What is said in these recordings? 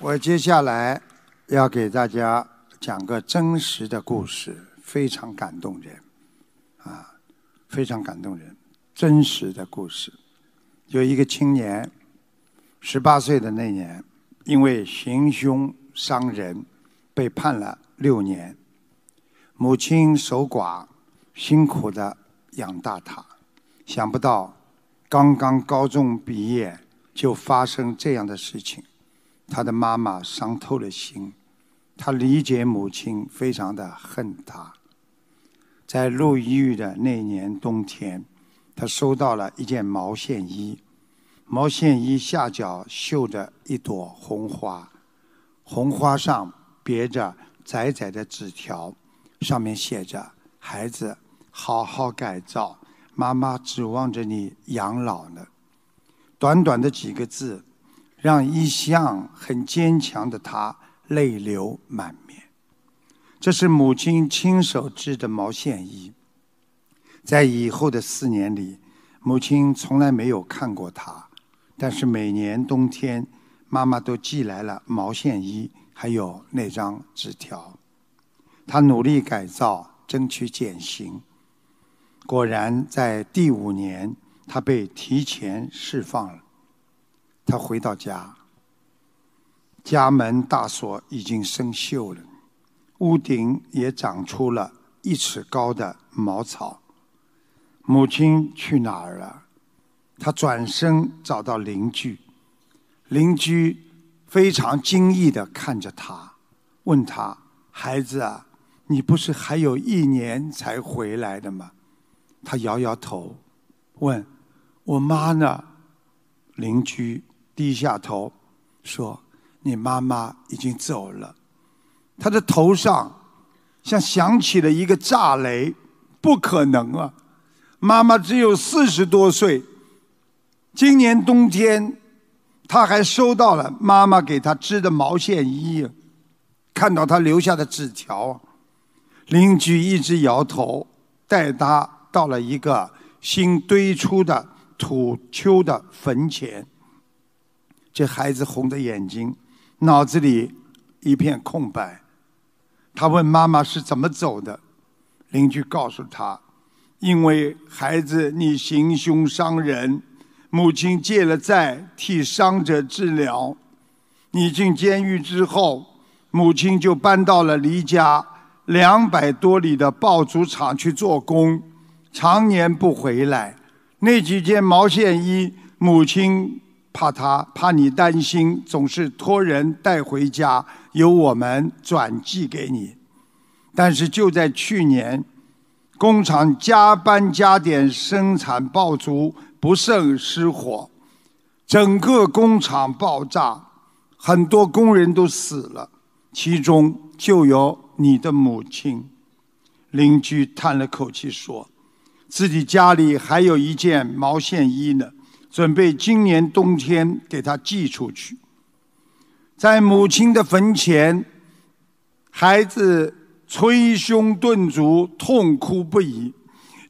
我接下来要给大家讲个真实的故事，非常感动人，啊，非常感动人，真实的故事。有一个青年，十八岁的那年，因为行凶伤人，被判了六年。母亲守寡，辛苦的养大他，想不到刚刚高中毕业，就发生这样的事情。他的妈妈伤透了心，他理解母亲，非常的恨他。在入狱的那年冬天，他收到了一件毛线衣，毛线衣下角绣着一朵红花，红花上别着窄窄的纸条，上面写着：“孩子，好好改造，妈妈指望着你养老呢。”短短的几个字。让一向很坚强的他泪流满面。这是母亲亲手织的毛线衣。在以后的四年里，母亲从来没有看过他，但是每年冬天，妈妈都寄来了毛线衣，还有那张纸条。他努力改造，争取减刑。果然，在第五年，他被提前释放了。他回到家，家门大锁已经生锈了，屋顶也长出了一尺高的茅草。母亲去哪儿了？他转身找到邻居，邻居非常惊异地看着他，问他：“孩子啊，你不是还有一年才回来的吗？”他摇摇头，问：“我妈呢？”邻居。低下头，说：“你妈妈已经走了。”他的头上像响起了一个炸雷，“不可能啊！妈妈只有四十多岁，今年冬天他还收到了妈妈给他织的毛线衣，看到他留下的纸条。”邻居一直摇头，带他到了一个新堆出的土丘的坟前。这孩子红着眼睛，脑子里一片空白。他问妈妈是怎么走的，邻居告诉他：因为孩子你行凶伤人，母亲借了债替伤者治疗。你进监狱之后，母亲就搬到了离家两百多里的爆竹厂去做工，常年不回来。那几件毛线衣，母亲。怕他怕你担心，总是托人带回家，由我们转寄给你。但是就在去年，工厂加班加点生产爆竹，不慎失火，整个工厂爆炸，很多工人都死了，其中就有你的母亲。邻居叹了口气说：“自己家里还有一件毛线衣呢。”准备今年冬天给他寄出去，在母亲的坟前，孩子捶胸顿足，痛哭不已。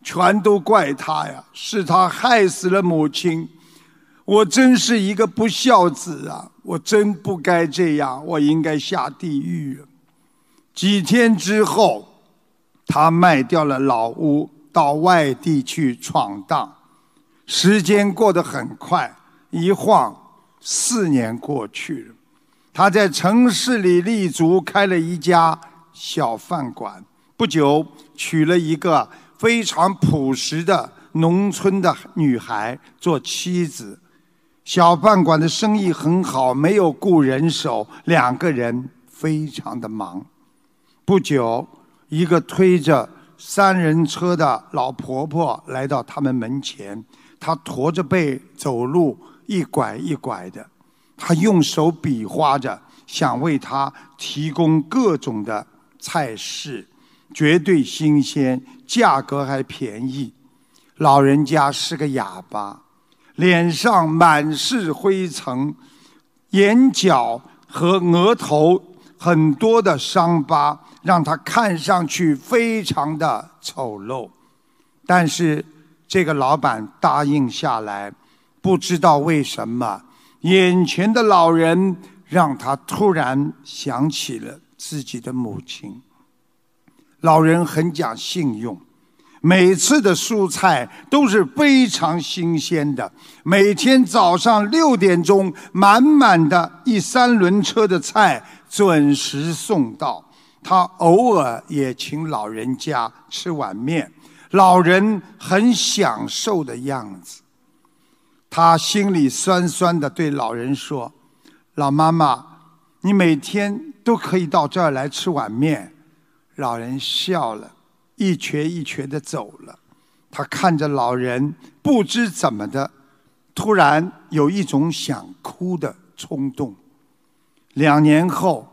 全都怪他呀！是他害死了母亲。我真是一个不孝子啊！我真不该这样，我应该下地狱。几天之后，他卖掉了老屋，到外地去闯荡。时间过得很快，一晃四年过去了。他在城市里立足，开了一家小饭馆。不久，娶了一个非常朴实的农村的女孩做妻子。小饭馆的生意很好，没有雇人手，两个人非常的忙。不久，一个推着三人车的老婆婆来到他们门前。他驼着背走路，一拐一拐的。他用手比划着，想为他提供各种的菜式，绝对新鲜，价格还便宜。老人家是个哑巴，脸上满是灰尘，眼角和额头很多的伤疤，让他看上去非常的丑陋。但是。这个老板答应下来，不知道为什么，眼前的老人让他突然想起了自己的母亲。老人很讲信用，每次的蔬菜都是非常新鲜的，每天早上六点钟，满满的一三轮车的菜准时送到。他偶尔也请老人家吃碗面。老人很享受的样子，他心里酸酸的，对老人说：“老妈妈，你每天都可以到这儿来吃碗面。”老人笑了，一瘸一瘸的走了。他看着老人，不知怎么的，突然有一种想哭的冲动。两年后，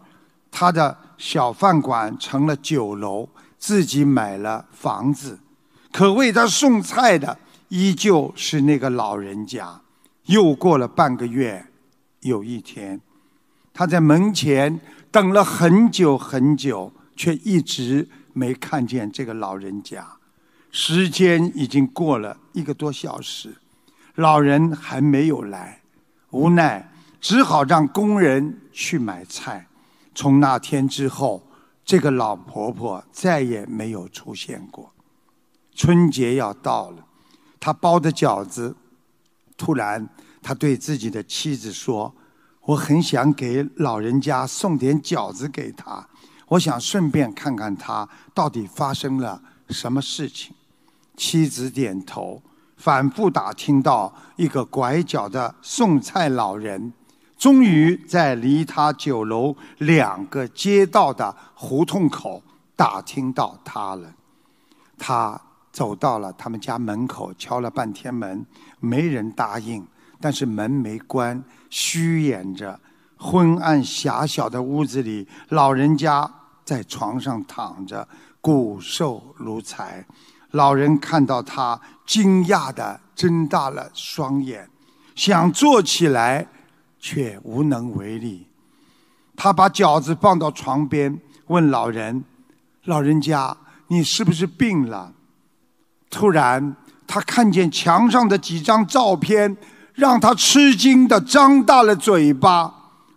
他的小饭馆成了酒楼，自己买了房子。可为他送菜的依旧是那个老人家。又过了半个月，有一天，他在门前等了很久很久，却一直没看见这个老人家。时间已经过了一个多小时，老人还没有来，无奈只好让工人去买菜。从那天之后，这个老婆婆再也没有出现过。春节要到了，他包的饺子。突然，他对自己的妻子说：“我很想给老人家送点饺子给他，我想顺便看看他到底发生了什么事情。”妻子点头，反复打听到一个拐角的送菜老人，终于在离他酒楼两个街道的胡同口打听到他了。他。走到了他们家门口，敲了半天门，没人答应。但是门没关，虚掩着。昏暗狭小的屋子里，老人家在床上躺着，骨瘦如柴。老人看到他，惊讶的睁大了双眼，想坐起来，却无能为力。他把饺子放到床边，问老人：“老人家，你是不是病了？”突然，他看见墙上的几张照片，让他吃惊的张大了嘴巴，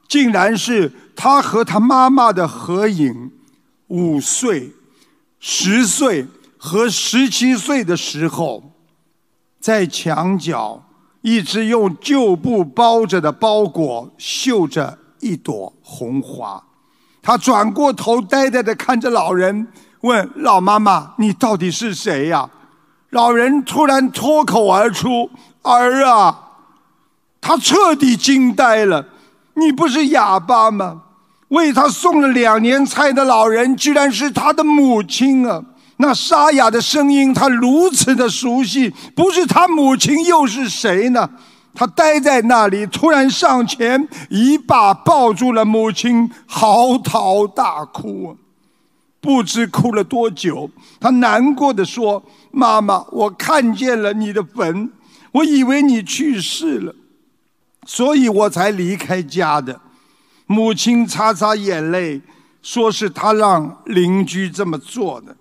竟然是他和他妈妈的合影。五岁、十岁和十七岁的时候，在墙角，一只用旧布包着的包裹，绣着一朵红花。他转过头，呆呆地看着老人，问老妈妈：“你到底是谁呀？”老人突然脱口而出：“儿啊！”他彻底惊呆了。你不是哑巴吗？为他送了两年菜的老人，居然是他的母亲啊！那沙哑的声音，他如此的熟悉，不是他母亲又是谁呢？他呆在那里，突然上前，一把抱住了母亲，嚎啕大哭啊！不知哭了多久，他难过的说：“妈妈，我看见了你的坟，我以为你去世了，所以我才离开家的。”母亲擦擦眼泪，说是他让邻居这么做的。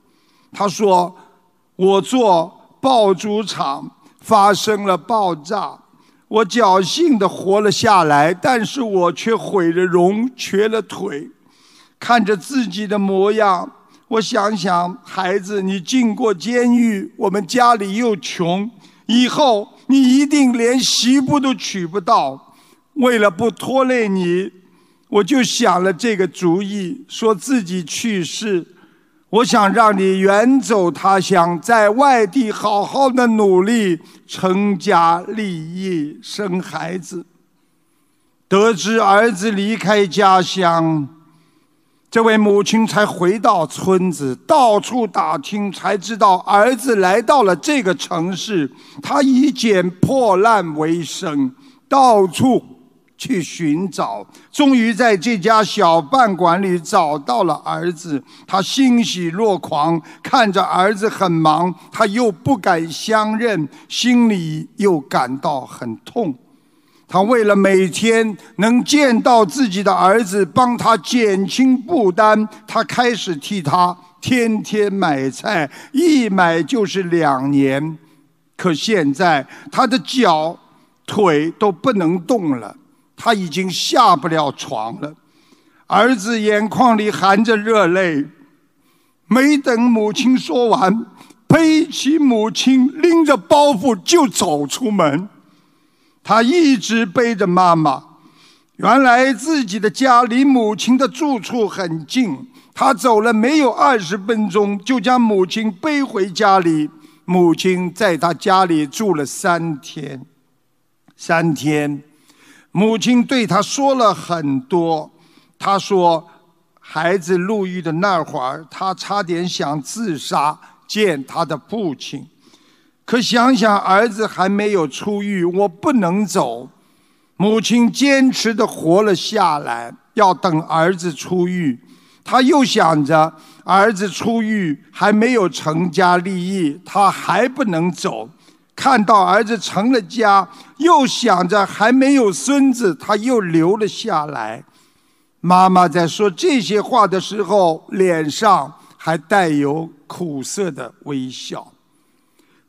他说：“我做爆竹厂发生了爆炸，我侥幸的活了下来，但是我却毁了容，瘸了腿。”看着自己的模样，我想想，孩子，你进过监狱，我们家里又穷，以后你一定连媳妇都娶不到。为了不拖累你，我就想了这个主意，说自己去世，我想让你远走他乡，在外地好好的努力，成家立业，生孩子。得知儿子离开家乡。这位母亲才回到村子，到处打听，才知道儿子来到了这个城市。他以捡破烂为生，到处去寻找，终于在这家小饭馆里找到了儿子。他欣喜若狂，看着儿子很忙，他又不敢相认，心里又感到很痛。他为了每天能见到自己的儿子，帮他减轻负担，他开始替他天天买菜，一买就是两年。可现在他的脚、腿都不能动了，他已经下不了床了。儿子眼眶里含着热泪，没等母亲说完，背起母亲，拎着包袱就走出门。他一直背着妈妈。原来自己的家离母亲的住处很近，他走了没有二十分钟，就将母亲背回家里。母亲在他家里住了三天，三天，母亲对他说了很多。他说：“孩子入狱的那会儿，他差点想自杀，见他的父亲。”可想想儿子还没有出狱，我不能走。母亲坚持的活了下来，要等儿子出狱。他又想着儿子出狱还没有成家立业，他还不能走。看到儿子成了家，又想着还没有孙子，他又留了下来。妈妈在说这些话的时候，脸上还带有苦涩的微笑。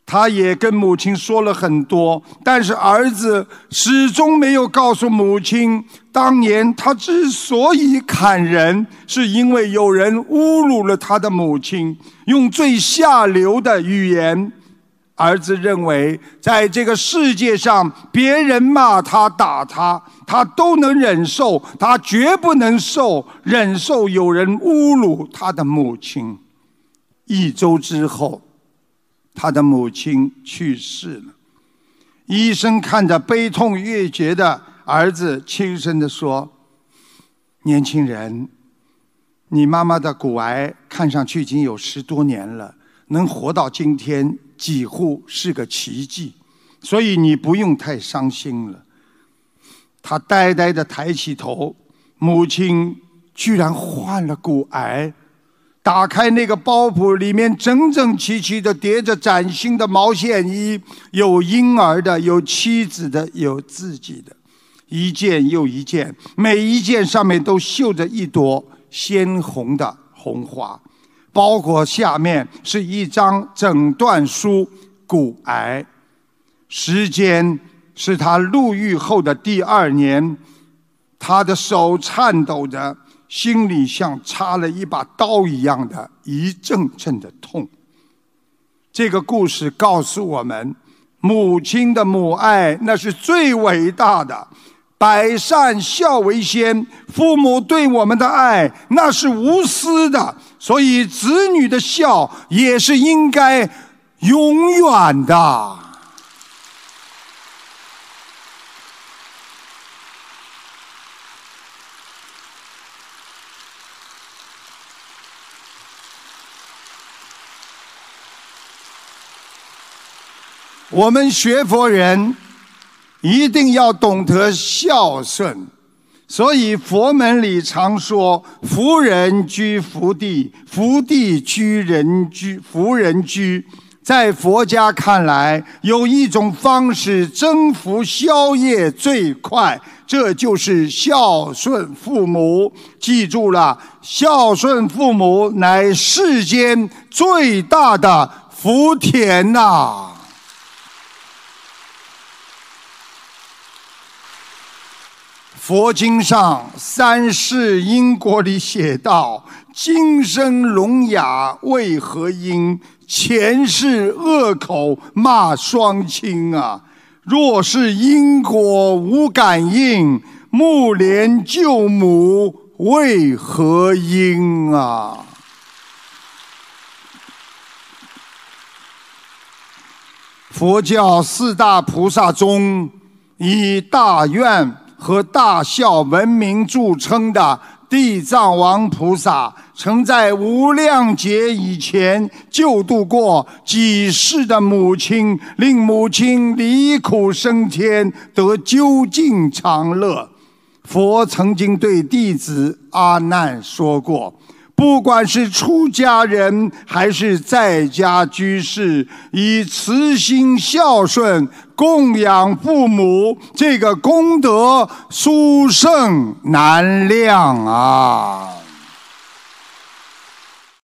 他也跟母亲说了很多，但是儿子始终没有告诉母亲，当年他之所以砍人，是因为有人侮辱了他的母亲，用最下流的语言。儿子认为，在这个世界上，别人骂他、打他，他都能忍受，他绝不能受忍受有人侮辱他的母亲。一周之后。他的母亲去世了，医生看着悲痛欲绝的儿子，轻声地说：“年轻人，你妈妈的骨癌看上去已经有十多年了，能活到今天几乎是个奇迹，所以你不用太伤心了。”他呆呆的抬起头，母亲居然患了骨癌。打开那个包袱，里面整整齐齐地叠着崭新的毛线衣，有婴儿的，有妻子的，有自己的，一件又一件，每一件上面都绣着一朵鲜红的红花。包裹下面是一张诊断书，骨癌。时间是他入狱后的第二年，他的手颤抖着。心里像插了一把刀一样的一阵阵的痛。这个故事告诉我们，母亲的母爱那是最伟大的，百善孝为先，父母对我们的爱那是无私的，所以子女的孝也是应该永远的。我们学佛人一定要懂得孝顺，所以佛门里常说“福人居福地，福地居人居福人居”。在佛家看来，有一种方式征服宵夜最快，这就是孝顺父母。记住了，孝顺父母乃世间最大的福田呐。佛经上《三世因果》里写道：“今生聋哑为何因？前世恶口骂双亲啊！若是因果无感应，木莲救母为何因啊？”佛教四大菩萨中，以大愿。和大孝闻名著称的地藏王菩萨，曾在无量劫以前救度过几世的母亲，令母亲离苦升天，得究竟常乐。佛曾经对弟子阿难说过。不管是出家人还是在家居士，以慈心孝顺供养父母，这个功德殊胜难量啊！